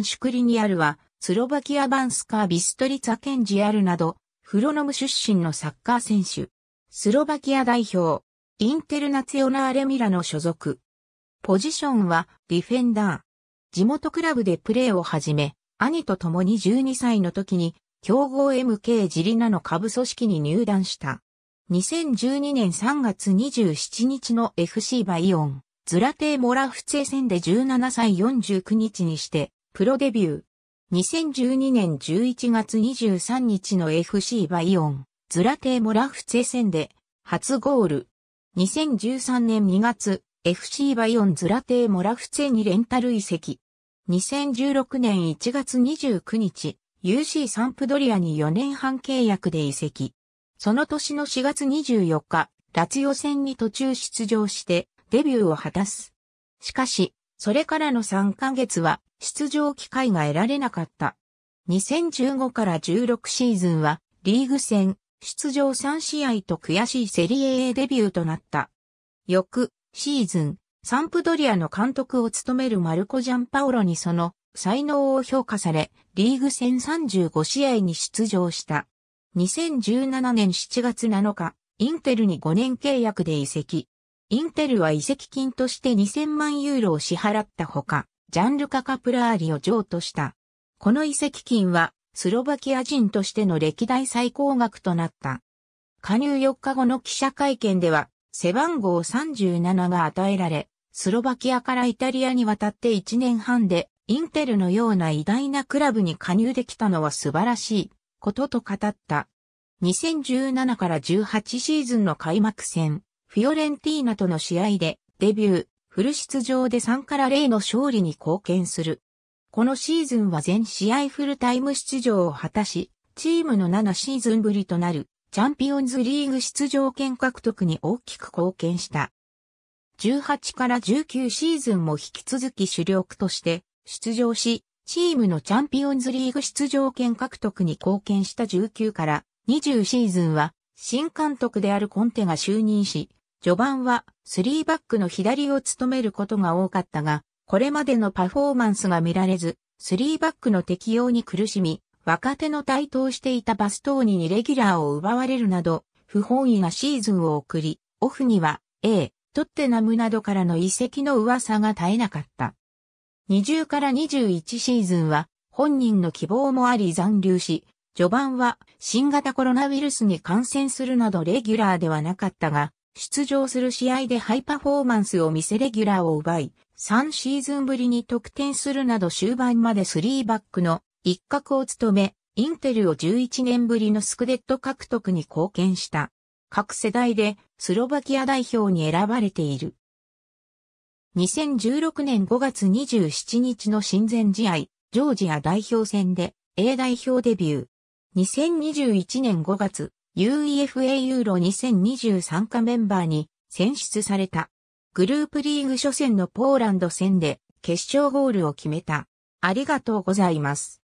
シュクリニアルは、スロバキアバンスカー・ビストリツァ・ケンジアルなど、フロノム出身のサッカー選手。スロバキア代表、インテルナツヨナーレ・ミラの所属。ポジションは、ディフェンダー。地元クラブでプレーを始め、兄と共に12歳の時に、強豪 MK ジリナの下部組織に入団した。2012年3月27日の FC バイオン、ズラテー・モラフツェ戦で17歳49日にして、プロデビュー。2012年11月23日の FC バイオン、ズラテーモラフツェ戦で、初ゴール。2013年2月、FC バイオンズラテーモラフツェにレンタル移籍。2016年1月29日、UC サンプドリアに4年半契約で移籍。その年の4月24日、ラツヨ戦に途中出場して、デビューを果たす。しかし、それからの3ヶ月は、出場機会が得られなかった。2015から16シーズンはリーグ戦出場3試合と悔しいセリエ A デビューとなった。翌シーズン、サンプドリアの監督を務めるマルコ・ジャンパオロにその才能を評価され、リーグ戦35試合に出場した。2017年7月7日、インテルに5年契約で移籍。インテルは移籍金として2000万ユーロを支払ったほか、ジャンルカ・カプラーリを譲渡した。この移籍金は、スロバキア人としての歴代最高額となった。加入4日後の記者会見では、背番号37が与えられ、スロバキアからイタリアに渡って1年半で、インテルのような偉大なクラブに加入できたのは素晴らしい、ことと語った。2017から18シーズンの開幕戦、フィオレンティーナとの試合で、デビュー、フル出場で3から0の勝利に貢献する。このシーズンは全試合フルタイム出場を果たし、チームの7シーズンぶりとなるチャンピオンズリーグ出場権獲得に大きく貢献した。18から19シーズンも引き続き主力として出場し、チームのチャンピオンズリーグ出場権獲得に貢献した19から20シーズンは新監督であるコンテが就任し、序盤は3バックの左を務めることが多かったが、これまでのパフォーマンスが見られず、3バックの適用に苦しみ、若手の台頭していたバストーニにレギュラーを奪われるなど、不本意なシーズンを送り、オフには A、トッテナムなどからの移籍の噂が絶えなかった。20から21シーズンは本人の希望もあり残留し、序盤は新型コロナウイルスに感染するなどレギュラーではなかったが、出場する試合でハイパフォーマンスを見せレギュラーを奪い、3シーズンぶりに得点するなど終盤まで3バックの一角を務め、インテルを11年ぶりのスクデット獲得に貢献した。各世代でスロバキア代表に選ばれている。2016年5月27日の親善試合、ジョージア代表戦で A 代表デビュー。2021年5月、UEFA ユーロ2023かメンバーに選出された。グループリーグ初戦のポーランド戦で決勝ゴールを決めた。ありがとうございます。